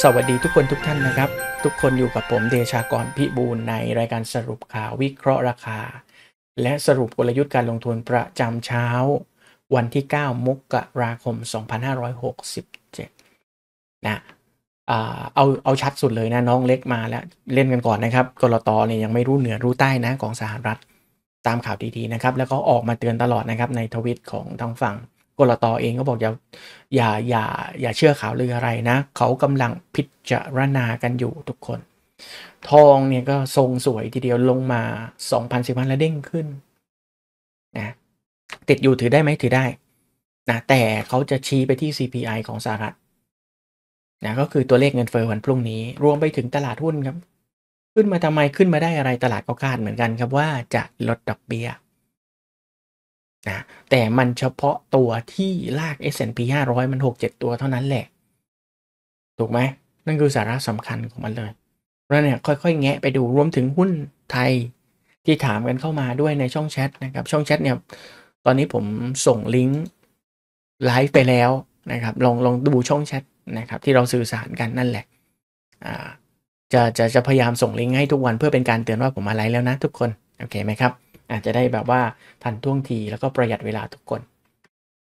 สวัสดีทุกคนทุกท่านนะครับ ทุกคนอยู่กับผมเดชากรพิบูลในรายการสรุปข่าววิเคราะห์ราคา และสรุปกลยุทธ์การลงทุนประจำเช้าวันที่ 9มกราคม 2567นะเอาเอาชัดสุดเลยนะน้องเล็กมาแล้ว เล่นกันก่อนนะครับกรตเนี่ยยังไม่รู้เหนือรู้ใต้นะของสหรัฐ ตามข่าวดี ๆ นะครับแล้วก็ออกมาเตือนตลอดนะครับในทวิตของทางฝั่งกรตอเองก็บอกอย่าอย่าอย่าอย่าเชื่อข่าวลืออะไรนะ เขากำลังพิจารณากันอยู่ทุกคน ทองเนี่ยก็ทรงสวยทีเดียวลงมา2 0 0 0 1 0 0ันแล้วเด้งขึ้นนะติดอยู่ถือได้ไหมถือได้นะแต่เขาจะชี้ไปที่ CPI ของสหรัฐนะก็คือตัวเลขเงินเฟอ้อวันพรุ่งนี้ รวมไปถึงตลาดหุ้นครับ ขึ้นมาทำไมขึ้นมาได้อะไรตลาดก็คาดเหมือนกันครับว่าจะลดดอกเบีย้ยนะแต่มันเฉพาะตัวที่ลาก S&P 500 มัน 6-7 ตัวเท่านั้นแหละ ถูกไหมนั่นคือสาระสำคัญของมันเลยแล้วเนี่ยค่อยๆ แงะไปดูรวมถึงหุ้นไทยที่ถามกันเข้ามาด้วยในช่องแชทนะครับ ช่องแชทเนี่ยตอนนี้ผมส่งลิงก์ไลฟ์ไปแล้วนะครับลองลองดูช่องแชทนะครับที่เราสื่อสารกันนั่นแหละ จะจะจะพยายามส่งลิงก์ให้ทุกวันเพื่อเป็นการเตือนว่าผมมาไลฟ์แล้วนะทุกคนโอเคไหมครับอาจจะได้แบบว่าทันท่วงทีแล้วก็ประหยัดเวลาทุกคน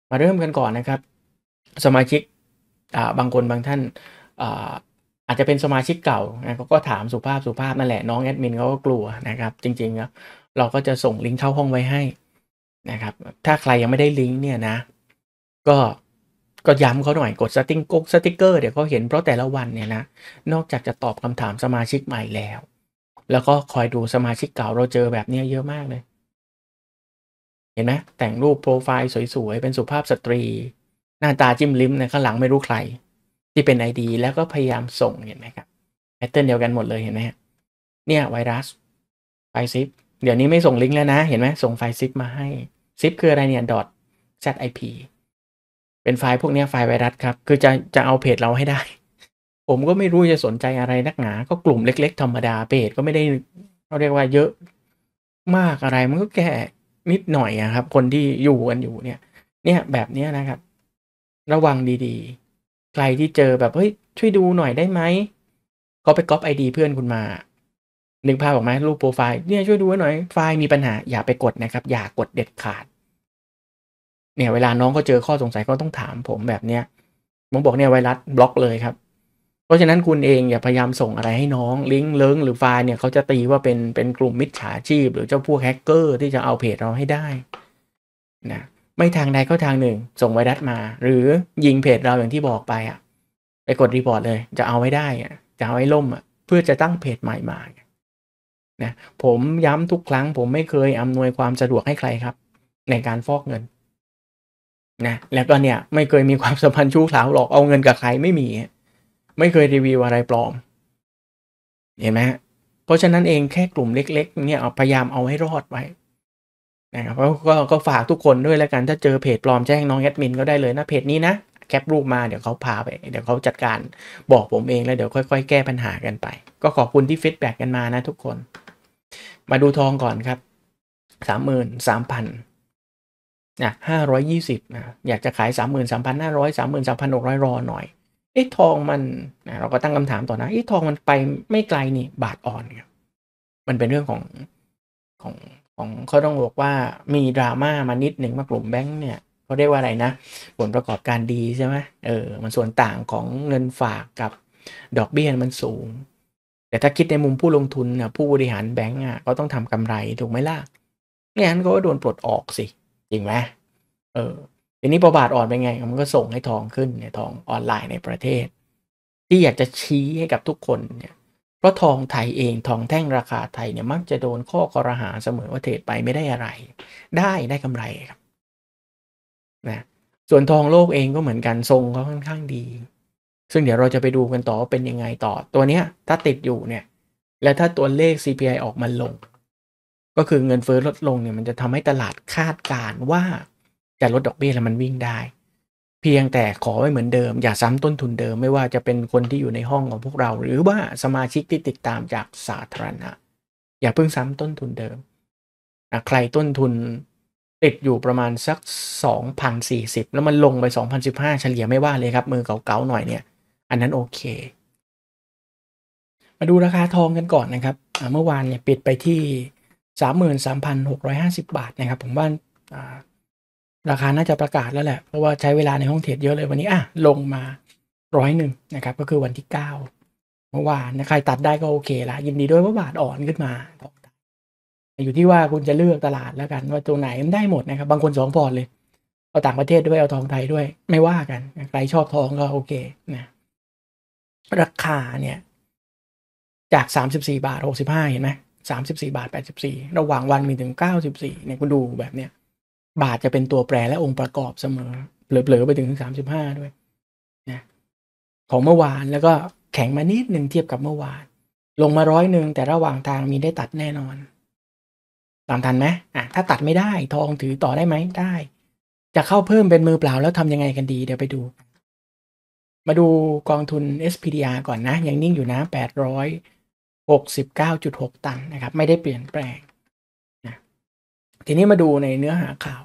มาเริ่มกันก่อนนะครับ สมาชิกบางคนบางท่านอาจจะเป็นสมาชิกเก่านะเขาก็ถามสุภาพสุภาพ นั่นแหละน้องแอดมินเขาก็กลัวนะครับจริงๆครับเราก็จะส่งลิงก์เข้าห้องไว้ให้นะครับถ้าใครยังไม่ได้ลิงก์เนี่ยนะ ก็ก็ย้ำเขาหน่อย กดสติ๊กกสติ๊กเกอร์เดี๋ยวเขาเห็นเพราะแต่ละวันเนี่ยนะนอกจากจะตอบคำถามสมาชิกใหม่แล้ว แล้วก็คอยดูสมาชิกเก่าเราเจอแบบนี้เยอะมากเลยเห็นไหมแต่งรูปโปรไฟล์สวยๆเป็นสุภาพสตรี หน้าตาจิ้มลิ้มในข้างหลังไม่รู้ใคร ที่เป็น ID แล้วก็พยายามส่งเห็นไหมครับแพทเทิร์นเดียวกันหมดเลยเห็นไหมเนี่ยไวรัสไฟซิปเดี๋ยวนี้ไม่ส่งลิงก์แล้วนะเห็นไหมส่งไฟซิปมาให้ ซิปคืออะไรเนี่ย .zip เป็นไฟล์พวกนี้ไฟล์ไวรัสครับคือจะจะเอาเพจเราให้ได้ ผมก็ไม่รู้จะสนใจอะไรนักหนา ก็กลุ่มเล็ก ๆ ธรรมดาเพจก็ไม่ได้เราเรียกว่าเยอะ มากอะไรมันก็แค่นิดหน่อยอะครับ คนที่อยู่กันอยู่เนี่ยเนี่ยแบบเนี้ยนะครับ ระวังดีๆ ใครที่เจอแบบเฮ้ยช่วยดูหน่อยได้ไหมเขาไปก๊อปไอดีเพื่อนคุณมาหนึ่งพาบอกไหมรูปโปรไฟล์เนี่ยช่วยดูหน่อยไฟล์มีปัญหาอย่าไปกดนะครับ อย่ากดเด็ดขาด เนี่ยเวลาน้องเขาเจอข้อสงสัยก็ต้องถามผมแบบเนี้ยผมบอกเนี่ยไวรัสบล็อกเลยครับเพราะฉะนั้นคุณเองอย่าพยายามส่งอะไรให้น้องลิงก์เลิงหรือไฟล์เนี่ยเขาจะตีว่าเป็นเป็นกลุ่มมิจฉาชีพ หรือเจ้าพวกแฮกเกอร์ที่จะเอาเพจเราให้ได้นะไม่ทางใดก็ทางหนึ่งส่งไวรัสมา หรือยิงเพจเราอย่างที่บอกไปอ่ะไปกดรีพอร์ตเลย จะเอาไว้ได้อ่ะจะเอาไว้ล่มอ่ะ เพื่อจะตั้งเพจใหม่มานะผมย้ำทุกครั้ง ผมไม่เคยอำนวยความสะดวกให้ใครครับ ในการฟอกเงินนะแล้วก็เนี่ยไม่เคยมีความสัมพันธ์ชู้สาวหรอกเอาเงินกับใครไม่มีไม่เคยรีวิวอะไรปลอม เห็นไหมเพราะฉะนั้นเองแค่กลุ่มเล็กๆเนี่ยพยายามเอาให้รอดไว้นะครับกก็ฝากทุกคนด้วยแล้วกัน ถ้าเจอเพจปลอมแจ้งน้องแอดมินก็ได้เลยนะ เพจนี้นะ แคปรูปมาเดี๋ยวเขาพาไป เดี๋ยวเขาจัดการบอกผมเองแล้วเดี๋ยวค่อยๆแก้ปัญหากันไป ก็ขอบคุณที่ฟีดแบ็กกันมานะทุกคน มาดูทองก่อนครับสามหมื่นสามพันนะห้าร้อยยี่สิบนะอยากจะขายสามหมื่นสามพันห้าร้อยสามหมื่นสามพันหกร้อยรอหน่อยเอ๊ะทองมันนะเราก็ตั้งคำถามต่อนะเอ๊ะทองมันไปไม่ไกลนี่ บาทอ่อนครับมันเป็นเรื่องของของของเขาต้องบอกว่ามีดราม่ามานิดหนึ่งมากลุ่มแบงค์เนี่ยเขาเรียกว่าอะไรนะผลประกอบการดีใช่ไหมเออ มันส่วนต่างของเงินฝากกับดอกเบี้ยมันสูง แต่ถ้าคิดในมุมผู้ลงทุนนะผู้บริหารแบงก์อ่ะ ก็ต้องทำกำไรถูกไหมล่ะงั้นก็โดนปลดออกสิจริงไหมเออทีนี้พอบาทอ่อนเป็นไงมันก็ส่งให้ทองขึ้นในทองออนไลน์ในประเทศ ที่อยากจะชี้ให้กับทุกคนเนี่ยเพราะทองไทยเองทองแท่งราคาไทยเนี่ย มักจะโดนข้อกรหาเสมอว่าเทรดไปไม่ได้อะไร ได้ได้กำไรครับนะส่วนทองโลกเองก็เหมือนกันทรงก็ค่อนข้างดี ซึ่งเดี๋ยวเราจะไปดูกันต่อเป็นยังไงต่อ ตัวเนี้ย ถ้าติดอยู่เนี่ย และถ้าตัวเลข CPI ออกมาลง ก็คือเงินเฟ้อลดลง เนี่ย มันจะทำให้ตลาดคาดการว่าจะลดดอกเบี้ยแล้วมันวิ่งได้ เพียงแต่ขอไว้เหมือนเดิม อย่าซ้ำต้นทุนเดิม ไม่ว่าจะเป็นคนที่อยู่ในห้องของพวกเรา หรือว่าสมาชิกที่ติดตามจากสาธารณะอย่าเพิ่งซ้ำต้นทุนเดิมนะใครต้นทุนติดอยู่ประมาณสัก2,040แล้วมันลงไป2,015เฉลี่ยไม่ว่าเลยครับมือเก่าๆหน่อยเนี่ย อันนั้นโอเค มาดูราคาทองกันก่อนนะครับเมื่อวานเนี่ยปิดไปที่33,650บาทนะครับ ผมว่าราคาน่าจะประกาศแล้วแหละเพราะว่าใช้เวลาในห้องเทรดเยอะเลยวันนี้อ่ะลงมาร้อยหนึ่งนะครับ ก็คือวันที่เก้าเมื่อวานนะใครตัดได้ก็โอเคละยินดีด้วยว่าบาทอ่อนขึ้นมาอยู่ที่ว่าคุณจะเลือกตลาดแล้วกัน ว่าตัวไหนมันได้หมดนะครับบางคนสองพอร์ตเลยเอาต่างประเทศด้วยเอาทองไทยด้วย ไม่ว่ากันใครชอบทองก็โอเคนะราคาเนี่ย จากสามสิบสี่บาทหหกสิบ้าเห็นไหมสามสิบสี่บาทแปดสสิบี่ระหว่างวันมีถึงเก้าสสิบี่เนี่ยคุณดูแบบเนี้ยบาทจะเป็นตัวแปรและองค์ประกอบเสมอ เหลือๆ ไปถึงถึงสามสิบห้าด้วยนะของเมื่อวานแล้วก็แข็งมานิดหนึ่งเทียบกับเมื่อวาน ลงมาร้อยหนึ่งแต่ระหว่างทางมีได้ตัดแน่นอน ตามทันไหมอ่ะ ถ้าตัดไม่ได้ทองถือต่อได้ไหม ได้ จะเข้าเพิ่มเป็นมือเปล่าแล้วทำยังไงกันดี เดี๋ยวไปดู มาดูกองทุน SPDR ก่อนนะ ยังนิ่งอยู่นะแปดร้้อยหกกสิบเาจุดหกตันนะครับ ไม่ได้เปลี่ยนแปลงนะทีนี้มาดูในเนื้อหาข่าว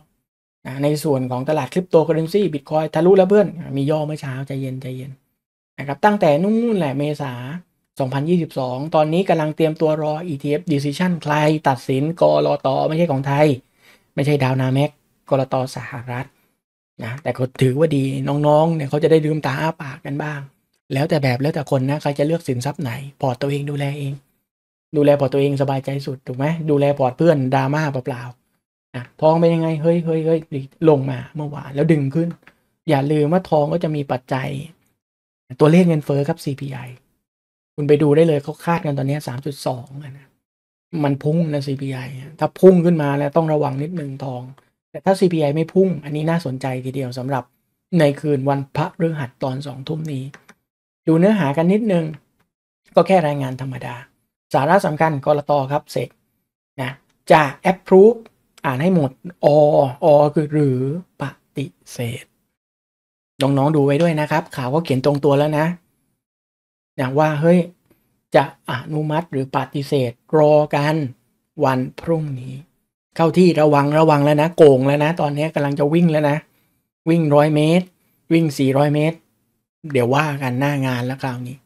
นะในส่วนของตลาดคริปโตเคอเรนซีบิตคอยทะลุแล้วเพื่อน มีย่อเมื่อเช้า ใจเย็น ใจเย็นนะครับตั้งแต่นู่นแหละเมษา 2022 ตอนนี้กำลังเตรียมตัวรอ ETF decision ใคร ตัดสินกรอตอไม่ใช่ของไทย ไม่ใช่ดาวนาแม็กกรอตอสหรัฐนะแต่ก็ถือว่าดีน้องๆเนี่ยเขาจะได้ลืมตาอ้าปากกันบ้าง แล้วแต่แบบแล้วแต่คนนะใครจะเลือกสินทรัพย์ไหนพอร์ตตัวเองดูแลเอง ดูแลพอร์ตตัวเองสบายใจสุดถูกไหมดูแลพอร์ตเพื่อนดราม่าเปล่าๆนะทองเป็นยังไง เฮ้ย เฮ้ย เฮ้ย ลงมาเมื่อวาน แล้วดึงขึ้น อย่าลืมว่าทองก็จะมีปัจจัย ตัวเลขเงินเฟอ้อครับ CPI คุณไปดูได้เลยเขาคาดกันตอนนี้สามจุดสองนะ มันพุ่งนะ CPI ถ้าพุ่งขึ้นมาแล้วต้องระวังนิดหนึ่งทอง แต่ถ้า CPI ไม่พุ่ง อันนี้น่าสนใจทีเดียวสำหรับในคืนวันพระฤหัสตอนสองทุ่มนี้ ดูเนื้อหากันนิดนึงก็แค่รายงานธรรมดา สาระสำคัญกรตครับเสกนะจะ approve อ่านให้หมดอออคือหรือปฏิเสธ น้องๆดูไว้ด้วยนะครับ ข่าวก็เขียนตรงตัวแล้วนะ อย่างว่าเฮ้ยจะอนุมัติหรือปฏิเสธรอกันวันพรุ่งนี้ เข้าที่ระวังระวังแล้วนะ โกงแล้วนะตอนนี้กำลังจะวิ่งแล้วนะ วิ่งร้อยเมตร วิ่งสี่ร้อยเมตร เดี๋ยวว่ากันหน้างานแล้วคราวนี้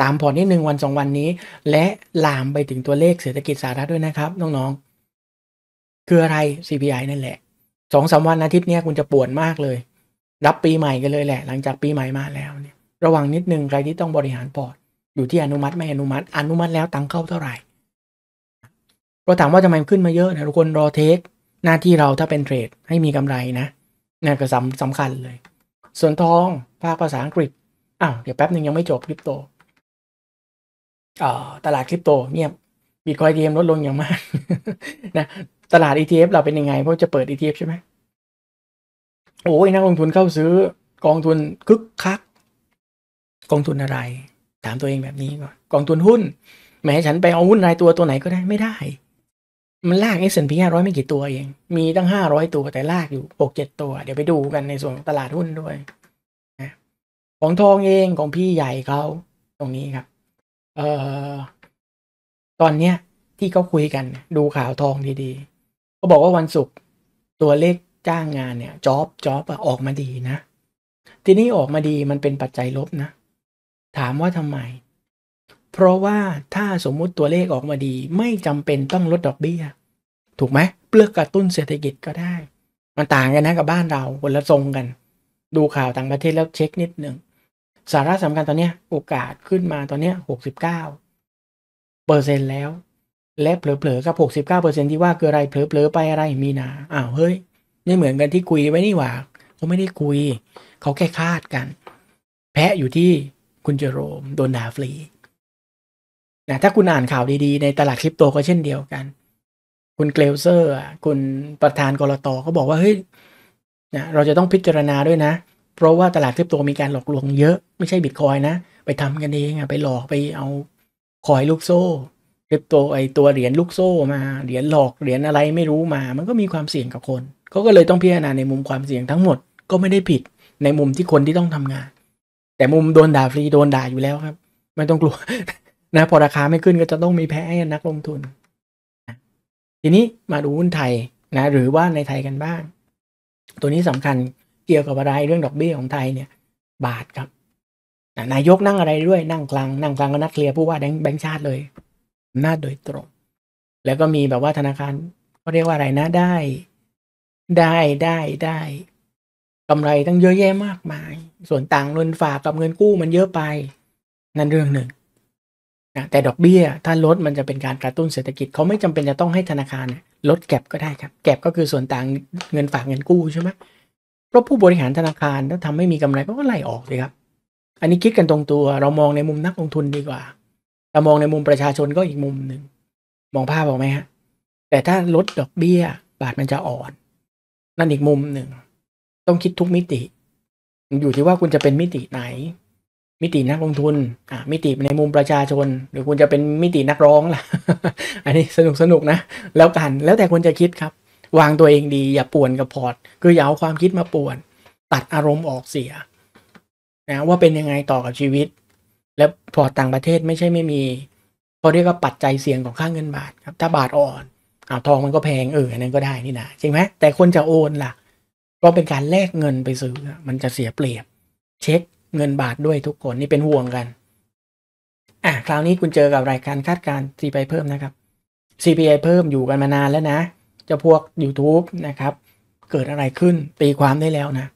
ตามพอนิดหนึ่งวันสองวันนี้และลามไปถึงตัวเลขเศรษฐกิจสหรัฐด้วยนะครับน้องๆคืออะไร CPI นั่นแหละ สองสาวันอาทิตย์เนี้ยคุณจะปวดมากเลย รับปีใหม่กันเลยแหละ หลังจากปีใหม่มาแล้วเนี่ย ระวังนิดนึงใครที่ต้องบริหารพอร์ต อยู่ที่อนุมัติไม่อนุมัติ อนุมัติแล้วตังเข้าเท่าไหร่เราถามว่าทำไมขึ้นมาเยอะนะทุกคนรอเทค หน้าที่เราถ้าเป็นเทรดให้มีกำไรนะนี่ก็สำสำคัญเลย ส่วนทองภาคภาษาอังกฤษอ้าวเดี๋ยวแป๊บหนึ่งยังไม่จบคริปโตตลาดคริปโตเงียบบิตคอยเดียมลดลงอย่างมาก นะตลาด ETF เราเป็นยังไงเพราะจะเปิด ETF ใช่ไหมโอ้ยนักลงทุนเข้าซื้อ กองทุนคึกคักกองทุนอะไร ถามตัวเองแบบนี้ก่อนกองทุนหุ้น แม้ฉันไปเอาหุ้นรายตัวตัวไหนก็ได้ไม่ได้ มันลากอ้สนพาร้อยไม่กี่ตัวเอง มีตั้งห้าร้อยตัวแต่ลากอยู่กเจ็ดตัว เดี๋ยวไปดูกันในส่วนตลาดหุ้นด้วยนะของทองเองของพี่ใหญ่เขาตรงนี้ครับเอ่อตอนเนี้ย ที่เขาคุยกัน ดูข่าวทองดีๆก็บอกว่าวันศุกร์ตัวเลขจ้างงานเนี่ยจ็อบจ็อบออกมาดีนะทีนี้ออกมาดีมันเป็นปัจจัยลบนะ ถามว่าทำไม เพราะว่าถ้าสมมุติตัวเลขออกมาดีไม่จำเป็นต้องลดดอกเบี้ยถูกไหมเพื่อกระตุ้นเศรษฐกิจก็ได้มันต่างกันนะกับบ้านเราคนละทรงกัน ดูข่าวต่างประเทศแล้วเช็คนิดหนึ่งสาระสำคัญตอนนี้โอกาสขึ้นมาตอนนี้หกสิบเก้าเปอร์เซ็นต์แล้วและเผลอๆกับ69%ที่ว่าคืออะไรเผลอๆไปอะไรมีนา อ้าวเฮ้ยไม่เหมือนกันที่คุยไว้นี่หว่าเขาไม่ได้คุย เขาแค่คาดกัน แพะอยู่ที่คุณเจอโรม โดนด่าฟรีนะถ้าคุณอ่านข่าวดีๆในตลาดคริปโตก็เช่นเดียวกัน คุณเกลเซอร์คุณประธานกรตก็บอกว่าเฮ้ยนะเราจะต้องพิจารณาด้วยนะ เพราะว่าตลาดคริปโตมีการหลอกลวงเยอะ ไม่ใช่บิตคอยนะ ไปทำกันเองไปหลอกไปเอาคอยลูกโซ่คริปโตไอตัวเหรียญลูกโซ่มา เหรียญหลอกเหรียญอะไรไม่รู้มา มันก็มีความเสี่ยงกับคนเขาก็เลยต้องพิจารณาในมุมความเสี่ยงทั้งหมด ก็ไม่ได้ผิดในมุมที่คนที่ต้องทำงาน แต่มุมโดนด่าฟรีโดนด่าอยู่แล้วครับ ไม่ต้องกลัวนะ พอราคาไม่ขึ้นก็จะต้องมีแพ้ให้นักลงทุน ทีนี้มาดูหุ้นไทยนะ หรือว่าในไทยกันบ้างตัวนี้สำคัญเกี่ยวกับอะไรเรื่องดอกเบี้ยของไทยเนี่ย บาทครับนายกนั่งอะไรด้วยนั่งกลางนั่งกลางก็นัดเคลียร์ผู้ว่าแบงค์ชาติเลยอำนาจโดยตรง แล้วก็มีแบบว่าธนาคารเขาเรียกว่าอะไรนะได้ ได้ได้ได้กำไรตั้งเยอะแยะมากมาย ส่วนต่างเงินฝากกับเงินกู้มันเยอะไปนั่นเรื่องหนึ่งนะแต่ดอกเบี้ย ถ้าลดมันจะเป็นการกระตุ้นเศรษฐกิจเขาไม่จำเป็นจะต้องให้ธนาคารลดแก็บก็ได้ครับแก็บก็คือส่วนต่างเงินฝากเงินกู้ใช่ไหมเพราะผู้บริหารธนาคารถ้าทำไม่มีกำไรก็ไล่ออกเลยครับ อันนี้คิดกันตรงตัวเรามองในมุมนักลงทุนดีกว่าถ้ามองในมุมประชาชนก็อีกมุมหนึ่งมองภาพออกไหมฮะ แต่ถ้าลดดอกเบี้ย บาทมันจะอ่อน นั่นอีกมุมหนึ่งต้องคิดทุกมิติอยู่ที่ว่าคุณจะเป็นมิติไหน มิตินักลงทุน อ่ามิติในมุมประชาชน หรือคุณจะเป็นมิตินักร้องล่ะ อันนี้สนุกสนุกนะแล้วกันแล้วแต่คนจะคิดครับ วางตัวเองดีอย่าป่วนกับพอร์ตคืออย่าเอาความคิดมาป่วน ตัดอารมณ์ออกเสีย นะ ว่าเป็นยังไงต่อกับชีวิตแล้วพอต่างประเทศไม่ใช่ไม่มีเขาเรียกว่าปัจจัยเสี่ยงของค่างเงินบาทครับ ถ้าบาทอ่อนอาวทองมันก็แพงเอออนั้นก็ได้นี่นะจริงไหมแต่คนจะโอนล่ะ ก็เป็นการแลกเงินไปซื้อ มันจะเสียเปรียบ เช็คเงินบาทด้วยทุกคนนี่เป็นห่วงกันอ่ะคราวนี้คุณเจอกับรายการคาดการณ์ CPI เพิ่มนะครับ CPI เพิ่มอยู่กันมานานแล้วนะจะพวก YouTube นะครับเกิดอะไรขึ้นตีความได้แล้วนะ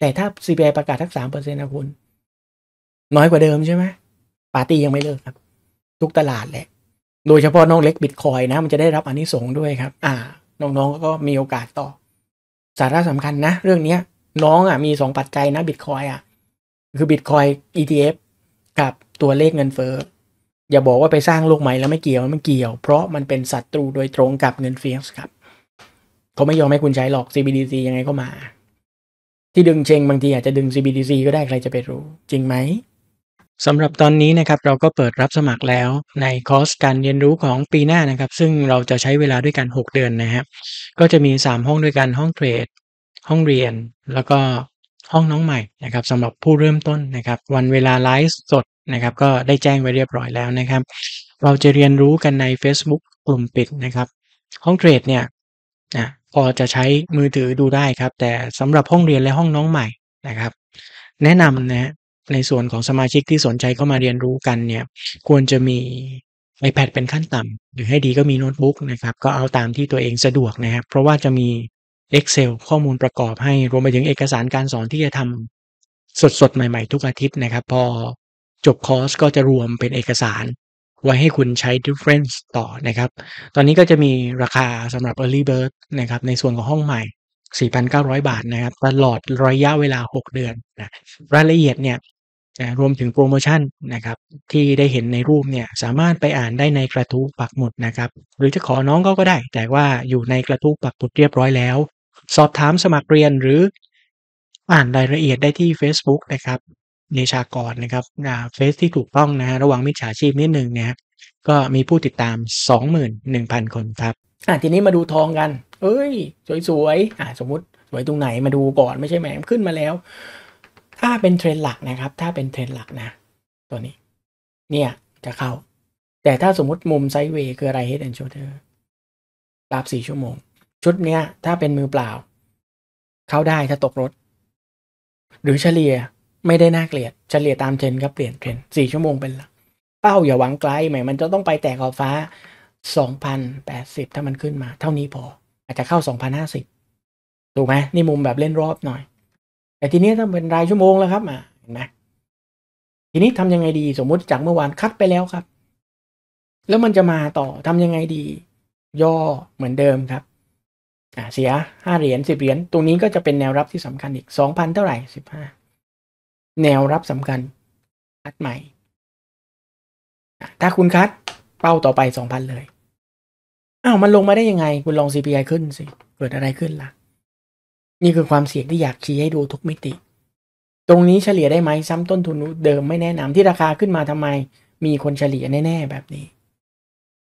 แต่ถ้า CPI ประกาศทักสามเปอร์เซ็นต์นะคุณน้อยกว่าเดิมใช่ไหมปาร์ตี้ยังไม่เลิกครับ ทุกตลาดแหละ โดยเฉพาะน้องเล็กบิตคอยนะมันจะได้รับอันนี้สงด้วยครับ อ่าน้องๆก็มีโอกาสต่อ สาระสำคัญนะเรื่องเนี้ย น้องอ่ะมีสองปัจจัยนะบิตคอยอ่ะคือบิตคอย ETF กับตัวเลขเงินเฟ้ออย่าบอกว่าไปสร้างโลกใหม่แล้วไม่เกี่ยว มันเกี่ยวเพราะมันเป็นศัตรูโดยตรงกับเงินเฟียสครับ เขาไม่ยอมให้คุณใช้หรอก CBDC ยังไงก็มา ที่ดึงเชงบางทีอาจจะดึง CBDC ก็ได้ใครจะไปรู้ จริงไหมสำหรับตอนนี้นะครับ เราก็เปิดรับสมัครแล้วในคอร์สการเรียนรู้ของปีหน้านะครับ ซึ่งเราจะใช้เวลาด้วยกัน 6 เดือนนะครับก็จะมี3ห้องด้วยกันห้องเทรดห้องเรียนแล้วก็ห้องน้องใหม่นะครับสำหรับผู้เริ่มต้นนะครับ วันเวลาไลฟ์สดนะครับ ก็ได้แจ้งไว้เรียบร้อยแล้วนะครับ เราจะเรียนรู้กันใน Facebook กลุ่มปิดนะครับ ห้องเทรดเนี่ยนะพอจะใช้มือถือดูได้ครับ แต่สำหรับห้องเรียนและห้องน้องใหม่นะครับ แนะนำนะในส่วนของสมาชิกที่สนใจเข้ามาเรียนรู้กันเนี่ยควรจะมี iPad เป็นขั้นต่ำหรือให้ดีก็มีโน้ตบุ๊กนะครับก็เอาตามที่ตัวเองสะดวกนะครับเพราะว่าจะมี Excel ข้อมูลประกอบให้รวมไปถึงเอกสารการสอนที่จะทำสดสดใหม่ๆทุกอาทิตย์นะครับพอจบคอร์สก็จะรวมเป็นเอกสาร ไว้ให้คุณใช้ difference ต่อนะครับ ตอนนี้ก็จะมีราคาสำหรับ early bird นะครับในส่วนของห้องใหม่ 4,900 บาทนะครับตลอดระยะเวลา 6 เดือนนะรายละเอียดเนี่ยนะรวมถึงโปรโมชั่นนะครับ ที่ได้เห็นในรูปเนี่ย สามารถไปอ่านได้ในกระทู้ปักหมุดนะครับ หรือจะขอน้องก็ก็ได้ แต่ว่าอยู่ในกระทู้ปักหมุดเรียบร้อยแล้ว สอบถามสมัครเรียนหรืออ่านรายละเอียดได้ที่ Facebook นะครับเนชากรนะครับเฟซที่ถูกต้องนะฮะระวังมิจฉาชีพนิดหนึ่งเนี่ยก็มีผู้ติดตาม 21,000 คนครับอ่ะทีนี้มาดูทองกัน เอ้ยสวยๆอ่ะสมมติ สวยตรงไหนมาดูก่อนไม่ใช่แหมขึ้นมาแล้วถ้าเป็นเทรนหลักนะครับถ้าเป็นเทรนหลักนะ ตัวนี้ เนี่ยจะเข้า แต่ถ้าสมมติมุมไซด์เวย์คืออะไรเฮดแอนด์โชเ l อร์ราบสี่ชั่วโมง ชุดเนี้ยถ้าเป็นมือเปล่า เข้าได้ถ้าตกรถ หรือเฉลี่ย ไม่ได้น่าเกลียด เฉลี่ยตามเทรนครับเปลี่ยนเทรนสี่ชั่วโมงเป็นหลักเป้าอย่าหวังไกลใหม่มันจะต้องไปแตกขอบฟ้าสองพันแปดสิบถ้ามันขึ้นมาเท่านี้พออาจจะเข้าสองพันห้าสิบถูกไหมนี่มุมแบบเล่นรอบหน่อยแต่ทีนี้ถ้าเป็นรายชั่วโมงแล้วครับอ่ะเห็นไหมทีนี้ทำยังไงดีสมมุติจากเมื่อวานคัดไปแล้วครับ แล้วมันจะมาต่อทำยังไงดี ย่อเหมือนเดิมครับอ่าเสียห้าเหรียญสิบเหรียญตรงนี้ก็จะเป็นแนวรับที่สำคัญอีกสองพันเท่าไหร่สิบห้าแนวรับสำคัญคัดใหม่ถ้าคุณคัดเป้าต่อไปสองพันเลยอ้าวมันลงมาได้ยังไงคุณลอง CPI ขึ้นสิเกิดอะไรขึ้นล่ะนี่คือความเสี่ยงที่อยากชี้ให้ดูทุกมิติ ตรงนี้เฉลี่ยได้ไหมซ้ำต้นทุนเดิมไม่แนะนำที่ราคาขึ้นมาทำไม มีคนเฉลี่ยแน่ ๆแบบนี้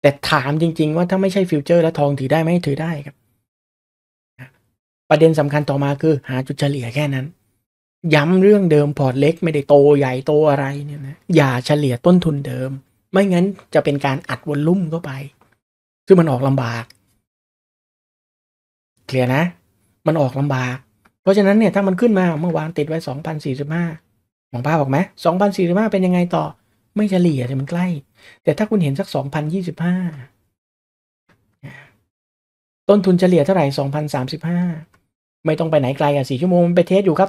แต่ถามจริงๆ ว่าถ้าไม่ใช่ฟิวเจอร์แล้วทองถือได้ไหมถือได้ครับ ประเด็นสำคัญต่อมาคือหาจุดเฉลี่ยแค่นั้น ย้ำเรื่องเดิมพอร์ตเล็ก ไม่ได้โตใหญ่โตอะไรเนี่ยนะ อย่าเฉลี่ยต้นทุนเดิม ไม่งั้นจะเป็นการอัดวนลลุ่มเข้าไป ซึ่งมันออกลำบาก เคลียร์นะมันออกลำบาก เพราะฉะนั้นเนี่ยถ้ามันขึ้นมาเมื่อวานติดไว้ 2,045ของป้าบอกไหม2,045 เป็นยังไงต่อ ไม่เฉลี่ยแต่มันใกล้ แต่ถ้าคุณเห็นสัก 2,025 ต้นทุนเฉลี่ยเท่าไหร่ 2,035 ไม่ต้องไปไหนไกลอ่ะสี่ชั่วโมงมันไปเทสอยู่ครั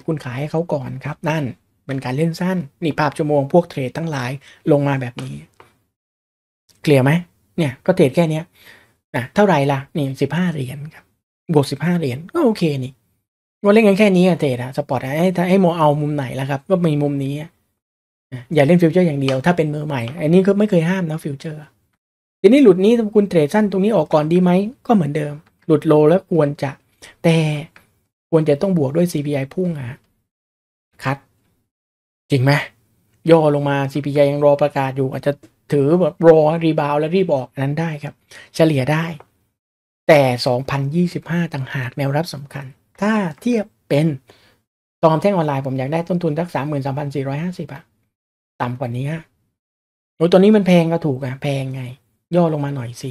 บ 2,050 คุณขายให้เขาก่อนครับ นั่นเป็นการเล่นสั้น นี่ภาพชั่วโมงพวกเทรดทั้งหลายลงมาแบบนี้เคลียร์ไหม เนี่ยก็เทรดแค่เนี้ยนะเท่าไหร่ล่ะ นี่สิบห้าเหรียญครับบวกสิบห้าเหรียญก็โอเคนี่ว่าเล่นกันแค่นี้อะเจดอะสปอร์ตให้ให้โมเอา มุมไหนแล้วครับ ก็มีมุมนี้อย่าเล่นฟิวเจอร์อย่างเดียวถ้าเป็นมือใหม่ อันนี้ก็ไม่เคยห้ามนะฟิวเจอร์ทีนี้หลุดนี้คุณเทรดสั้นตรงนี้ออกก่อนดีไหม ก็เหมือนเดิม หลุดโลแล้วควรจะ แต่ควรจะต้องบวกด้วย CPI พุ่งอะคัดจริงไหมย่อลงมา CPI ยังรอประกาศอยู่อาจจะถือแบบรอรีบาวแล้วรีบออกนั้นได้ครับ เฉลี่ยได้แต่ 2025ต่างหากแนวรับสำคัญ ถ้าเทียบเป็นตอมแท่งออนไลน์ผมอยากได้ต้นทุนสัก33,450บาทต่ำกว่านี้ฮะโอ้ตัวนี้มันแพงก็ถูกอะแพงไง ย่อลงมาหน่อยสิ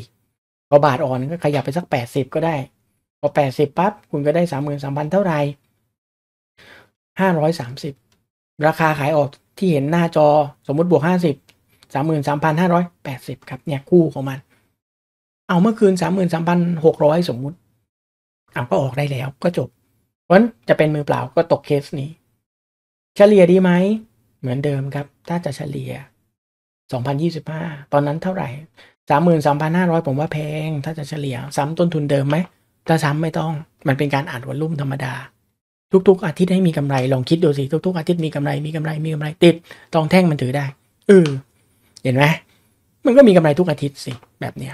พอบาทอ่อนก็ขยับไปสัก 80 ก็ได้พอ80ปั๊บคุณก็ได้ 33,000 เท่าไหร่530 ราคาขายออกที่เห็นหน้าจอ สมมติบวก 50 33,580 ครับ เนี่ยคู่ของมันเอาเมื่อคืนสามหมื่นสามพันหกร้อยสมมุติเอาก็ออกได้แล้วก็จบเพราะจะเป็นมือเปล่าก็ตกเคสนี้ เฉลี่ยดีไหม เหมือนเดิมครับ ถ้าจะเฉลี่ยสสองพันยี่ิบห้าตอนนั้นเท่าไหร่สสาามมมหหื่นนพั้าร้อยผมว่าแพง ถ้าจะเฉลี่ยซ้ำต้นทุนเดิมไหม ถ้าซ้ำไม่ต้องมันเป็นการอ่านวอลลุ่มธรรมดา ทุก ๆอาทิตย์ให้มีกำไร ลองคิดดูสิทุกๆอาทิตย์มีกำไร มีกำไรมีกำไรติดตองแท่งมันถือได้เออเห็นไหมมันก็มีกำไรทุกอาทิตย์สิแบบเนี้ย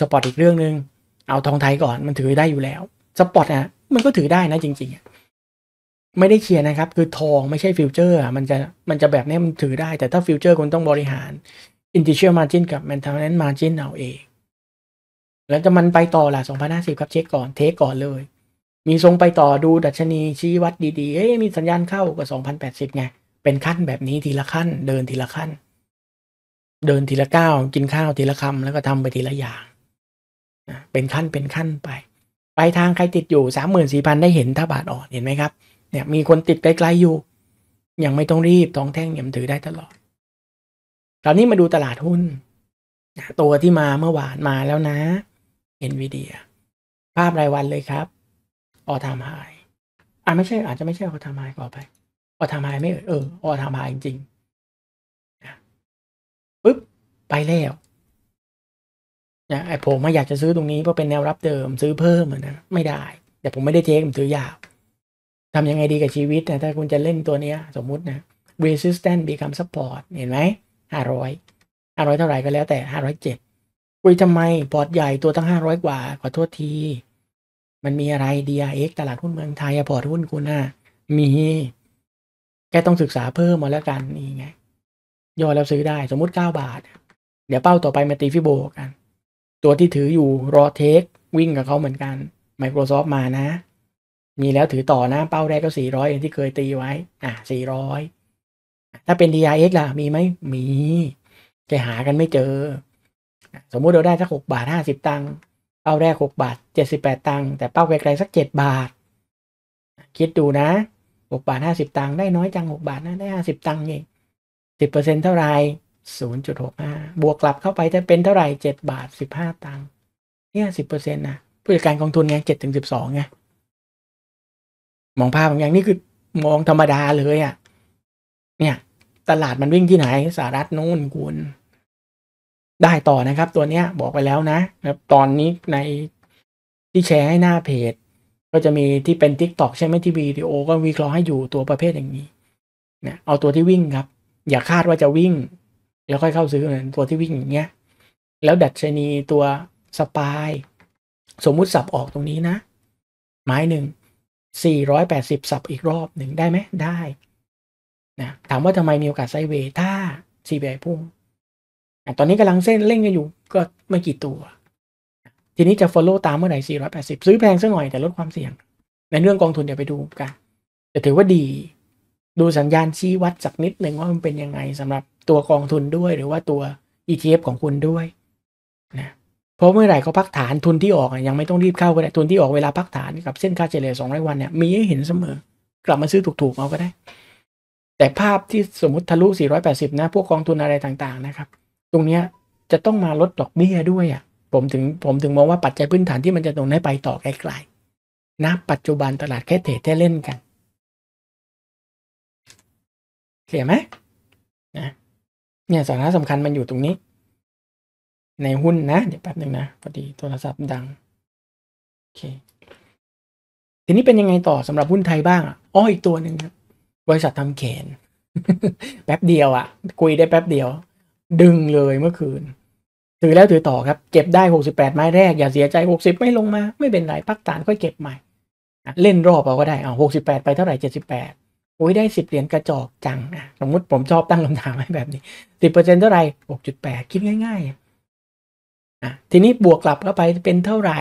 สปอร์ตอีกเรื่องหนึง่งเอาทองไทยก่อนมันถือได้อยู่แล้วสปอร์ตนะมันก็ถือได้นะจริงๆ ไม่ได้เชียร์นะครับคือทองไม่ใช่ฟิวเจอร์มันจะมันจะแบบนี้มันถือได้ แต่ถ้าฟิวเจอร์คุณต้องบริหารอินดิเชียลมาจินกับแมนเทนเนนซ์มาจินเอาเอง แล้วจะมันไปต่อล่ะ2050ครับเช็คก่อนเทคก่อนเลย มีทรงไปต่อดูดัชนีชี้วัดดีๆเอ้ยมีสัญญาณเข้ากับ2080 ไง เป็นขั้นแบบนี้ทีละขั้นเดินทีละขั้น เดินทีละก้าวกินข้าวทีละคำแล้วก็ทำไปทีละอย่างเป็นขั้นเป็นขั้นไป ไปทางใครติดอยู่สามหมื่นสี่พันได้เห็นถ้าบาทอ่อนเห็นไหมครับเนี่ย มีคนติดไกลๆอยู่ ยังไม่ต้องรีบทองแท่งยังมถือได้ตลอดคราวนี้มาดูตลาดหุ้นตัวที่มาเมื่อวานมาแล้วนะเอ็นวีเดียภาพรายวันเลยครับ ออทามไฮอ่าไม่ใช่ อาจจะไม่ใช่ออทามไฮก่อไป ออทามไฮไม่เออ ออทามไฮจริงๆปึ๊บไปแล้วนะไอ้ผมไม่อยากจะซื้อตรงนี้ เพราะเป็นแนวรับเดิม ซื้อเพิ่มนะไม่ได้ แต่ผมไม่ได้เทคผมซื้อยาวทำยังไงดีกับชีวิตนะถ้าคุณจะเล่นตัวเนี้ย สมมุตินะ resistance become support เห็นไหมห้าร้อยห้าร้อยเท่าไหร่ก็แล้วแต่ห้าร้อยเจ็ดคุยทำไม พอร์ตใหญ่ตัวตั้งห้าร้อยกว่าขอโทษที มันมีอะไร DRX ตลาดหุ้นเมืองไทยพอร์ตหุ้นคุณน่ะมีแกต้องศึกษาเพิ่มมาแล้วกันนี่ไงย่อแล้วซื้อได้สมมุติเก้าบาท เดี๋ยวเป้าต่อไปมาตีฟิโบกันตัวที่ถืออยู่รอเทควิ่งกับเขาเหมือนกัน Microsoft มานะ มีแล้วถือต่อนะเป้าแรกก็ 400อย่างที่เคยตีไว้ อ่ะ 400 ถ้าเป็น DRX ล่ะมีไหมมี จะหากันไม่เจอ สมมุติเราได้สัก 6 บาท 50 ตังค์เป้าแรก 6 บาท 78 ตังค์แต่เป้าไกลๆสัก 7 บาท คิดดูนะ 6 บาท 50 ตังค์ได้น้อยจัง 6 บาทนะได้ 50 ตังค์เอง 10%เท่าไหร่0.65 บวกกลับเข้าไปจะเป็นเท่าไหร่7บาท 15 ตังค์เนี่ย10%นะผู้จัดการกองทุนไง7ถึง12ไงมองภาพอย่างนี้คือมองธรรมดาเลยอะ่ะ เนี่ย ตลาดมันวิ่งที่ไหนสหรัฐนู้นคุณได้ต่อนะครับ ตัวเนี้ยบอกไปแล้วนะครับตอนนี้ในที่แชร์ให้หน้าเพจ ก็จะมีที่เป็น t ิ k t o k ใช่ไหมที่วีดีโอ ก็วิเคราะห์ให้อยู่ตัวประเภทอย่างนี้ เนี่ย เอาตัวที่วิ่งครับ อย่าคาดว่าจะวิ่งแล้วค่อยเข้าซื้อเหมือนตัวที่วิ่งอย่างเงี้ย แล้วดัชนีตัวสปายสมมุติสับออกตรงนี้นะ ไม้หนึ่งสี่ร้อยแปดสิบสับอีกรอบหนึ่งได้ไหมได้นะถามว่าทำไมมีโอกาสไซเวถ้า CPI พุ่งตอนนี้กำลังเส้นเล่งกันอยู่ก็ไม่กี่ตัว ทีนี้จะ follow ตามเมื่อไหร่480 ซื้อแพงซะหน่อยแต่ลดความเสี่ยง ในเรื่องกองทุนเดี๋ยวไปดูกันแต่ถือว่าดี ดูสัญญาณชี้วัดสักนิดหนึ่งว่ามันเป็นยังไงสำหรับตัวกองทุนด้วยหรือว่าตัว ETF ของคุณด้วย นะเพราะเมื่อไหร่เขาพักฐานทุนที่ออก ยังไม่ต้องรีบเข้าก็ได้ทุนที่ออกเวลาพักฐานกับ เส้นค่าเฉลี่ยสองร้อยวัน เนี่ยมีให้เห็นเสมอ กลับมาซื้อถูกๆ เอาก็ได้ แต่ภาพที่สมมติทะลุ480 นะ พวกกองทุนอะไรต่างๆนะครับ ตรงเนี้ยจะต้องมาลดดอกเบี้ยด้วยอ่ะ ผมถึงผมถึงมองว่าปัจจัยพื้นฐานที่มันจะตรงนี้ไปต่อไกลๆนะปัจจุบันตลาดแค่เทรดแค่เล่นกันเขียไหมนะเนี่ยสาระสำคัญมันอยู่ตรงนี้ ในหุ้นนะ เดี๋ยวแป๊บหนึ่งนะพอดีโทรศัพท์ดัง โอเค ทีนี้เป็นยังไงต่อสำหรับหุ้นไทยบ้างอ๋ออีกตัวหนึ่งบริษัททำเขน แป๊บเดียวอะคุยได้แป๊บเดียว ดึงเลยเมื่อคืน ถือแล้วถือต่อครับ เก็บได้หกสิแปดไม้แรก อย่าเสียใจหกสิบไม่ลงมา ไม่เป็นไร พักฐานค่อยเก็บใหม่เล่นรอบเอาก็ได้เอาปดไปเท่าไหร่เจ็ดสิบแปดโอ้ยได้สิบเหรียญกระจอกจังนะสมมติผมชอบตั้งคำถามให้แบบนี้สิบเปอร์เซ็นต์เท่าไรหกจุดแปดคิดง่ายๆอ่ะทีนี้บวกกลับเข้าไปเป็นเท่าไหร่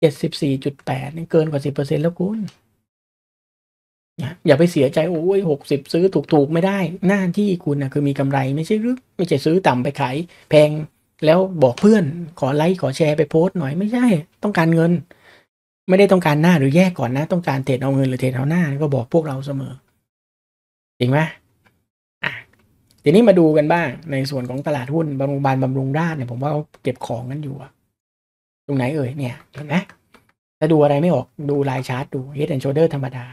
เจ็ดสิบสี่จุดแปดเกินกว่าสิบเปอร์เซ็นต์แล้วคุณอย่าไปเสียใจโอ้ยหกสิบซื้อถูกๆ ไม่ได้ หน้าที่คุณนะคือมีกำไรไม่ใช่หรือไม่ใช่ซื้อต่ำไปขายแพงแล้วบอกเพื่อนขอไลค์ขอแชร์ไปโพสต์หน่อยไม่ใช่ต้องการเงิน ไม่ได้ต้องการหน้าหรือแยกก่อนนะ ต้องการเทรดเอาเงินหรือเทรดเอาหน้าก็บอกพวกเราเสมอจริงไหม อ่ะ ทีนี้มาดูกันบ้างในส่วนของตลาดหุ้นบำรงบานบำรุงราชเนี่ยผมว่าเขาเก็บของกันอยู่ ตรงไหนเอ่ยเนี่ยเห็นไหมถ้าดูอะไรไม่ออกดูลายชาร์ตดูเฮดแอนด์โชเดอร์ธรรมดา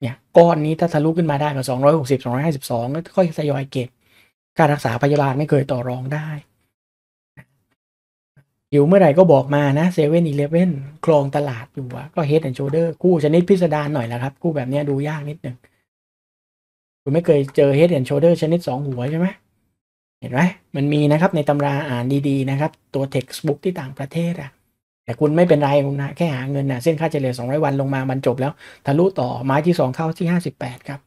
เนี่ย ก้อนนี้ถ้าทะลุขึ้นมาได้ก็สองร้อยหกสิบสองร้อยห้าสิบสองก็ค่อยทยอยเก็บ การรักษาพยาบาลไม่เคยต่อรองได้ อยู่เมื่อไหร่ก็บอกมานะเซเว่นอีเลฟเว่นคลองตลาดอยู่ก็เฮดแอนด์โชเดอร์กู้ชนิดพิสดารหน่อย้ะครับกู้แบบนี้ดูยากนิดหนึ่งคุณไม่เคยเจอเฮดเดียนโชเดอร์ชนิด 2 หัวใช่ไหมเห็นไหมมันมีนะครับในตำราอ่านดีๆนะครับ ตัวเท็กซ์บุ๊กที่ต่างประเทศอะแต่คุณไม่เป็นไรคุณนะแค่หาเงินนะเส้นค่าเฉลี่ย200 วันลงมามันจบแล้ว ทะลุต่อไม้ที่ 2 เข้าที่ 58 ครับ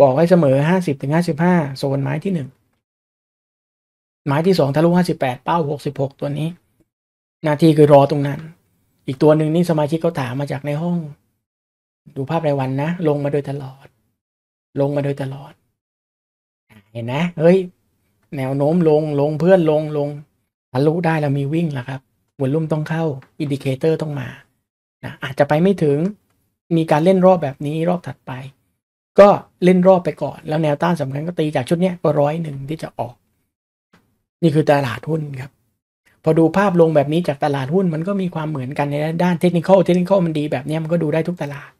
บอกไว้เสมอ 50 ถึง 55 โซนไม้ที่ 1 ไม้ที่ 2 ทะลุ58 เป้า 66 ตัวนี้ หน้าที่คือรอตรงนั้น อีกตัวหนึ่งนี่สมาชิกเขาถามมาจากในห้อง ดูภาพรายวันนะลงมาโดยตลอดลงมาโดยตลอด เห็นนะ เฮ้ยแนวโน้มลง ลงเพื่อนลง ลงทะลุได้เรามีวิ่งแล้วครับวอลลุ่มต้องเข้า อินดิเคเตอร์ต้องมา นะ อาจจะไปไม่ถึง มีการเล่นรอบแบบนี้รอบถัดไป ก็เล่นรอบไปก่อน แล้วแนวต้านสำคัญก็ตีจากชุดนี้ก็ร้อยหนึ่งที่จะออก นี่คือตลาดหุ้นครับ พอดูภาพลงแบบนี้จากตลาดหุ้นมันก็มีความเหมือนกันในด้านเทคนิคอล เทคนิคอลมันดีแบบนี้มันก็ดูได้ทุกตลาด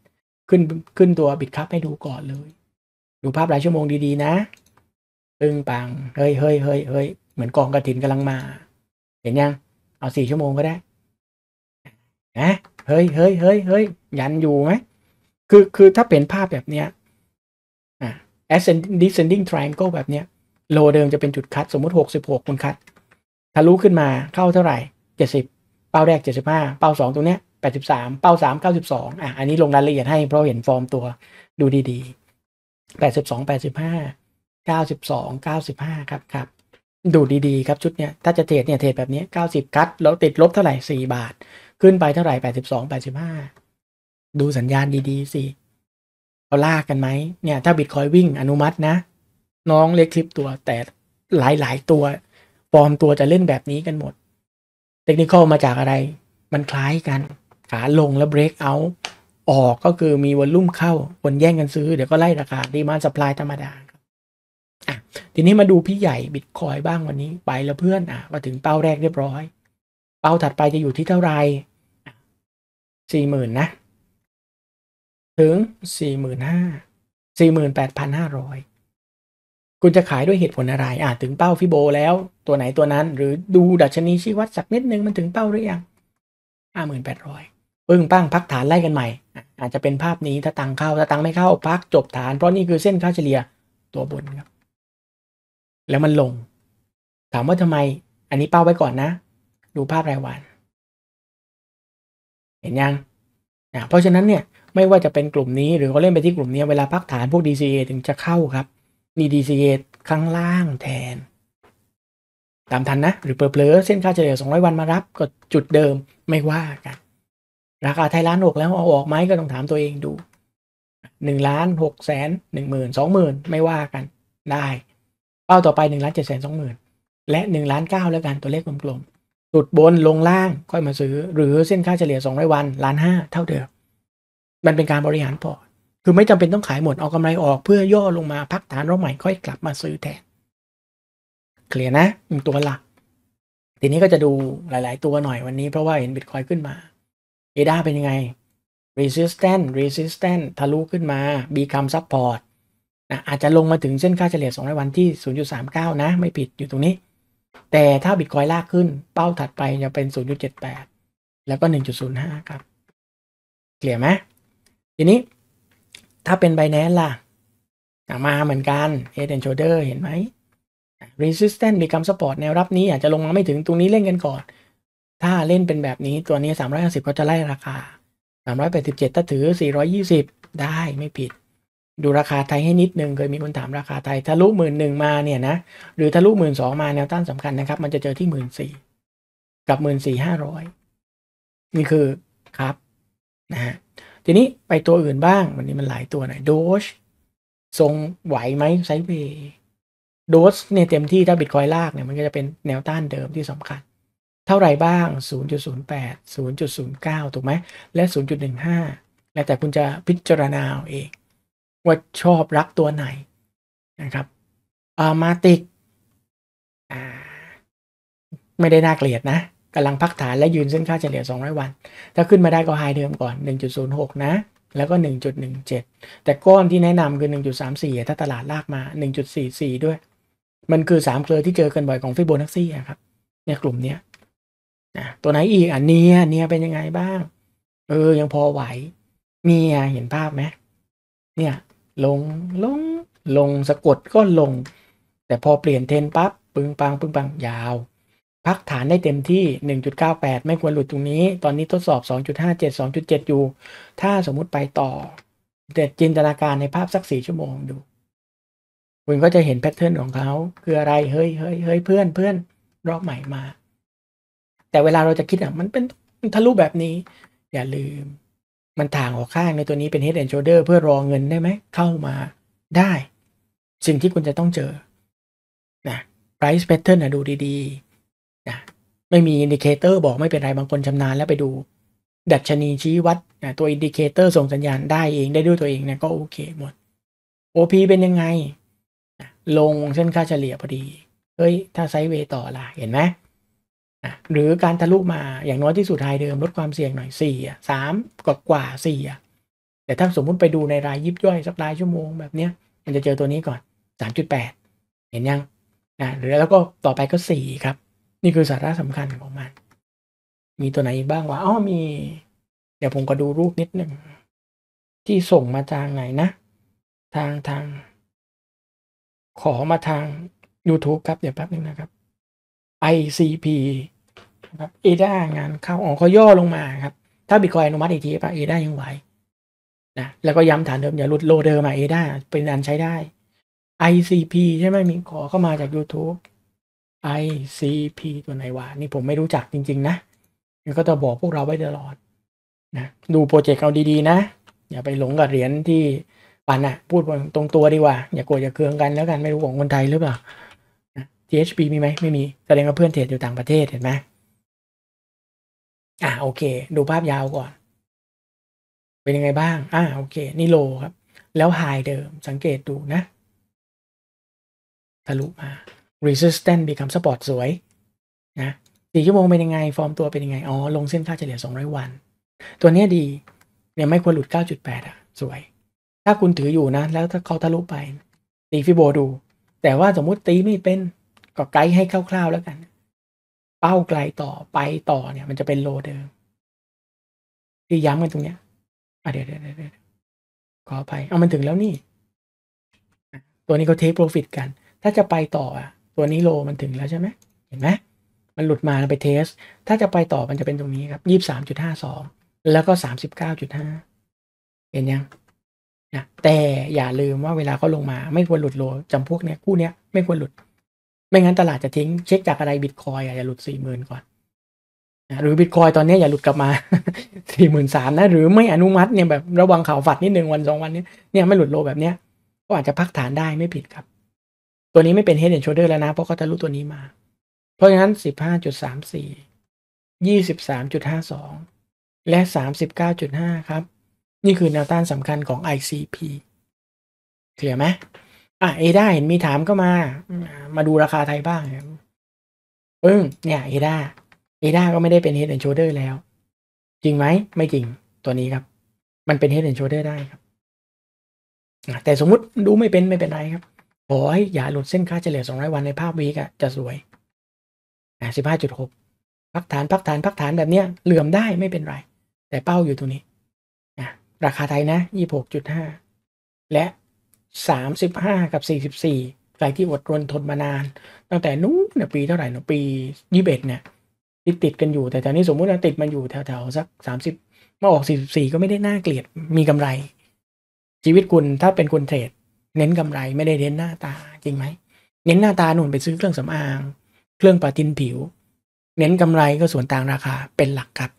ขึ้นขึ้นตัวบิดคัพให้ดูก่อนเลยดูภาพหลายชั่วโมงดีๆนะตึงปังเฮ้ยเฮ้ยเฮ้ยเฮ้ยเหมือนกองกระถินกำลังมา เห็นยัง เอาสี่ชั่วโมงก็ได้นะเฮ้ยเฮ้ยเฮ้ยเฮ้ยยันอยู่ไหมคือคือถ้าเป็นภาพแบบเนี้ยอ่า ascending descending triangle แบบเนี้ยโลเดิมจะเป็นจุดคัดสมมติหกสิหกคุณคัดทะลุขึ้นมาเข้าเท่าไหร่เจ็ดสิบเป้าแรกเจ็ดสิบห้าเป้าสองตรงเนี้ยแปดสสิบามเป้าสสาามเก้สองอ่ะอันนี้ลงรายละเอียดให้เพราะเห็นฟอร์มตัวดูดี ๆแแปปดดสสสสสิิิบบบอองงห้้าาเเกก้าสิบห้าครับครับดูดี ๆ ครับชุดเนี้ย ถ้าจะเทรดเนี่ยเทรดแบบนี้เก้าสิบคัดแล้วติดลบเท่าไหร่สี่บาท ขึ้นไปเท่าไหร่แปดสสิบองแปดสิบห้าดูสัญญาณดี ๆ สิเราลากกันไหมเนี่ย ถ้าบิตคอยวิ่งอนุมัตินะ น้องเล็กคลิปตัวแต่หลาย ๆ ตัวฟอร์มตัวจะเล่นแบบนี้กันหมด เทคนิคมาจากอะไร มันคล้ายกันขาลงแล้วเบรกเอาออกก็คือมีวอลลุ่มเข้า คนแย่งกันซื้อเดี๋ยวก็ไล่ราคา ดีมาสปายธรรมดาครับอ่ะทีนี้มาดูพี่ใหญ่บิตคอยบ้างวันนี้ ไปแล้วเพื่อนอ่ะ มาถึงเป้าแรกเรียบร้อย เป้าถัดไปจะอยู่ที่เท่าไหร่สี่หมื่นนะ ถึงสี่หมื่นห้าสี่หมื่นแปดพันห้าร้อยคุณจะขายด้วยเหตุผลอะไรอ่ะถึงเป้าฟิโบแล้ว ตัวไหนตัวนั้น หรือดูดัชนีชี้วัดสักนิดนึงมันถึงเป้าหรือยังห้าหมื่นแปดร้อยปึ้งปั้งพักฐานไล่กันใหม่อาจจะเป็นภาพนี้ถ้าตังเข้าถ้าตังไม่เข้าพักจบฐาน เพราะนี่คือเส้นค่าเฉลี่ยตัวบนครับ แล้วมันลงถามว่าทำไมอันนี้เป้าไว้ก่อนนะ ดูภาพรายวันเห็นยังนะเพราะฉะนั้นเนี่ย ไม่ว่าจะเป็นกลุ่มนี้ หรือเขาเล่นไปที่กลุ่มนี้เวลาพักฐานพวก DCA ถึงจะเข้าครับนี่ DCA ข้างล่างแทน ตามทันนะ หรือเปลเอเส้นค่าเฉลี่ย200วันมารับ ก็จุดเดิมไม่ว่ากันราคาไทยล้านหกแล้วเอาออกไหมก็ต้องถามตัวเองดูหนึ่งล้านหกแสนหนึ่งหมื่นสองหมื่นไม่ว่ากัน ได้เป้าต่อไปหนึ่งล้านเจ็ดแสนสองหมื่นและหนึ่งล้านเก้าแล้วกันตัวเลขกลมๆสุดบนลงล่างค่อยมาซื้อ หรือเส้นค่าเฉลี่ยสองร้อยวันล้านห้าเท่าเดิมมันเป็นการบริหารพอร์ตคือไม่จำเป็นต้องขายหมดเอากำไรออก เพื่อย่อลงมาพักฐานรอบใหม่ค่อยกลับมาซื้อแทนเคลียร์นะตัวหลักทีนี้ก็จะดูหลาย ๆ ตัวหน่อยวันนี้เพราะว่าเห็นบิตคอยขึ้นมาเอดาเป็นยังไง resistance resistance ทะลุขึ้นมา become support นะอาจจะลงมาถึงเส้นค่าเฉลี่ย200วันที่ 0.39 นะ ไม่ผิดอยู่ตรงนี้ แต่ถ้าบิตคอยลากขึ้น เป้าถัดไปจะเป็น 0.78 แล้วก็ 1.05 ครับเคลียร์ไหมทีนี้ถ้าเป็นไบแนนล่ะมาเหมือนกันเอเดนโชเดอร์เห็นไหม resistance become support แนวรับนี้อาจจะลงมาไม่ถึงตรงนี้เล่นกันก่อนถ้าเล่นเป็นแบบนี้ตัวนี้350ก็จะไล่ราคา 387 ถ้าถือ 420 ได้ไม่ผิด ดูราคาไทยให้นิดนึงเคยมีคนถามราคาไทย ทะลุหมื่นหนึ่งมาเนี่ยนะ หรือทะลุหมื่นสองมาแนวต้านสำคัญนะครับ มันจะเจอที่หมื่นสี่กับหมื่นสี่ห้าร้อยนี่คือครับนะฮะทีนี้ไปตัวอื่นบ้าง วันนี้มันหลายตัวหน่อยโดชทรงไหวไหมไซเบ์โดสเนี่ยเต็มที่ถ้าบิตคอยลากเนี่ยมันก็จะเป็นแนวต้านเดิมที่สำคัญเท่าไรบ้าง 0.08 0.09 ถูกไหม และ 0.15 แล้วแต่คุณจะพิจารณาเอง ว่าชอบรักตัวไหนนะครับอามาติกไม่ได้น่าเกลียดนะ กำลังพักฐานและยืนเส้นค่าเฉลี่ย 200 วัน ถ้าขึ้นมาได้ก็ไฮเดิมก่อน 1.06 นะ แล้วก็ 1.17 แต่ก้อนที่แนะนำคือ 1.34 ถ้าตลาดลากมา 1.44 ด้วย มันคือ 3เครือที่เจอกันบ่อยของฟิโบนัคซี่ครับเนี่ยกลุ่มนี้นะตัวไหนอีกอ่ะเนียเนียเป็นยังไงบ้าง เออยังพอไหวเนีย เห็นภาพไหมเนี่ย ลงลงลง สะกดก็ลง แต่พอเปลี่ยนเทนปับ๊บปึงปัง ปึงปังยาว พักฐานได้เต็มที่ 1.98 ไม่ควรหลุดตรงนี้ ตอนนี้ทดสอบ 2.57 2.7 อยู่ ถ้าสมมุติไปต่อเด็ดจินตนาการในภาพสักสี่ชั่วโมง ดูคุณก็จะเห็นแพทเทิร์นของเขาคืออะไรเฮ้ยเฮ้ยเฮ้ยเพื่อนเพื่อนรอบใหม่มาแต่เวลาเราจะคิดอ่ะมันเป็นทะลุแบบนี้ อย่าลืม มันท่างออกข้างในตัวนี้เป็น head and shoulder เพื่อรอเงินได้ไหม เข้ามาได้ สิ่งที่คุณจะต้องเจอนะ price pattern นะดูดีๆนะไม่มีอินดิเคเตอร์บอกไม่เป็นไรบางคนชำนาญแล้วไปดู ดัชนีชี้วัดนะตัวอินดิเคเตอร์ส่งสัญญาณได้เองได้ด้วยตัวเองเนะก็โอเคหมด OP เป็นยังไงนะลงเส้นค่าเฉลี่ยพอดีเฮ้ย ถ้าไซด์เวย์ต่อล่ะเห็นไหมหรือการทะลุมาอย่างน้อยที่สุดรายเดิมลดความเสี่ยงหน่อยสี่สามกว่ากว่าสี่แต่ถ้าสมมุติไปดูในรายยิบย่อยสักรายชั่วโมงแบบเนี้ยมันจะเจอตัวนี้ก่อน 3.8 เห็นยังนะหรือแล้วก็ต่อไปก็ 4 ครับ นี่คือสาระสำคัญของมันมีตัวไหนอีกบ้างวะอ๋อมี เดี๋ยวผมก็ดูรูปนิดหนึ่ง ที่ส่งมาทางไหนนะ ทางทาง ขอมาทาง YouTube ครับเดี๋ยวแป๊บนึงนะครับ ICP ครับเอด้างานเข้าออกเขาย่อลงมาครับ ถ้าบิตคอยอนุมัติอีกทีปะเอด้ายังไหวนะแล้วก็ย้ำฐานเดิมอย่าลุดโลเดิมมาเอด้าเป็นอันใช้ได้ ICP ใช่ไหมมีขอเข้ามาจาก YouTube ICP ตัวไหนวะนี่ผมไม่รู้จักจริงๆนะมก็จะบอกพวกเราไว้ตลอด นะดูโปรเจกต์เอาดีๆนะ อย่าไปหลงกับเหรียญที่ปันอะพูดตรงตัวดีกว่า อย่ากลัวจะเคืองกันแล้วกันไม่รู้ของคนไทยหรือเปล่า t h p มีไหมไม่มีแสดงว่าเพื่อนเทรดอยู่ต่างประเทศเห็นไหมอ่ะโอเค ดูภาพยาวก่อน เป็นยังไงบ้าง อ่ะโอเค นี่โลครับ แล้วไฮเดิม สังเกตดูนะ ทะลุมา r e s i s t a n e become support สวยนะสี่ชั่วโมงเป็นยังไงฟอร์มตัวเป็นยังไง อ๋อลงเส้นค่าเฉลี่ย200 วัน ตัวนี้ดี เนี่ยไม่ควรหลุด 9.8 อ่ะ สวย ถ้าคุณถืออยู่นะ แล้วถ้าเขาทะลุไป ตีฟิโบดู แต่ว่าสมมุติตีไม่เป็นก็ไกด์ให้คร่าว ๆ แล้วกันเป้าไกลต่อไปต่อเนี่ยมันจะเป็นโลเดิม ที่ย้ำกันตรงเนี้ย อ่ะเดี๋ยวเดี๋ยวเดี๋ยวขอไป เอามันถึงแล้วนี่ตัวนี้เขาเทคโปรฟิตกัน ถ้าจะไปต่ออ่ะ ตัวนี้โลมันถึงแล้วใช่ไหม เห็นไหมมันหลุดมาไปเทส ถ้าจะไปต่อมันจะเป็นตรงนี้ครับ ยี่สามจุดห้าสอง แล้วก็สามสิบเก้าจุดห้า เห็นยัง นะ แต่อย่าลืมว่าเวลาเขาลงมาไม่ควรหลุดโลจำพวกเนี้ยคู่เนี้ยไม่ควรหลุดไม่งั้นตลาดจะทิ้งเช็คจากอะไรบิตคอยอย่าหลุดสี่หมื่นก่อนนะหรือบิตคอยตอนนี้อย่าหลุดกลับมาสี่หมื่นสามนะหรือไม่อนุมัติเนี่ยแบบระวังข่าวฝัดนิดหนึ่งวันสองวันนี้เนี่ยไม่หลุดโลแบบเนี้ยก็อาจจะพักฐานได้ไม่ผิดครับ ตัวนี้ไม่เป็นเฮดเ a น d s เดอร์แล้วนะ เพราะเขาจะรู้ตัวนี้มา เพราะฉะนั้นสิบห้าจุดสามสี่ยี่สิบสามจุดห้าสองและสามสิบเก้าจุดห้าครับ นี่คือแนวต้านสำคัญของ ICP เคลียร์ไหมอ่ะเอด้าเห็นมีถามก็มา มาดูราคาไทยบ้างเออเนี่ย เอด้าเอด้าก็ไม่ได้เป็นเฮดแอนด์โชเดอร์แล้ว จริงไหมไม่จริงตัวนี้ครับ มันเป็นเฮดแอนด์โชเดอร์ได้ครับแต่สมมุติดูไม่เป็นไม่เป็นไรครับขอให้อย่าหลุดเส้นค่าเฉลี่ย200 วันในภาพวีกอะจะสวยอ่ะ15.6พักฐานพักฐานพักฐานแบบเนี้ยเหลื่อมได้ไม่เป็นไร แต่เป้าอยู่ตรงนี้ราคาไทยนะ26.5และ35กับ44ใครที่อดรนทนมานานตั้งแต่นู้นปีเท่าไหร่เนะปี21เนี่ยติดติดกันอยู่ แต่ตอนนี้สมมุติว่าติดมันอยู่แถวๆสัก30มาออก44ก็ไม่ได้น่าเกลียดมีกำไรชีวิตคุณถ้าเป็นคนเทรดเน้นกำไรไม่ได้เน้นหน้าตาจริงไหมเน้นหน้าตาหนุนไปซื้อเครื่องสำอาง เครื่องปะทินผิว เน้นกำไรก็ส่วนต่างราคาเป็นหลักครับ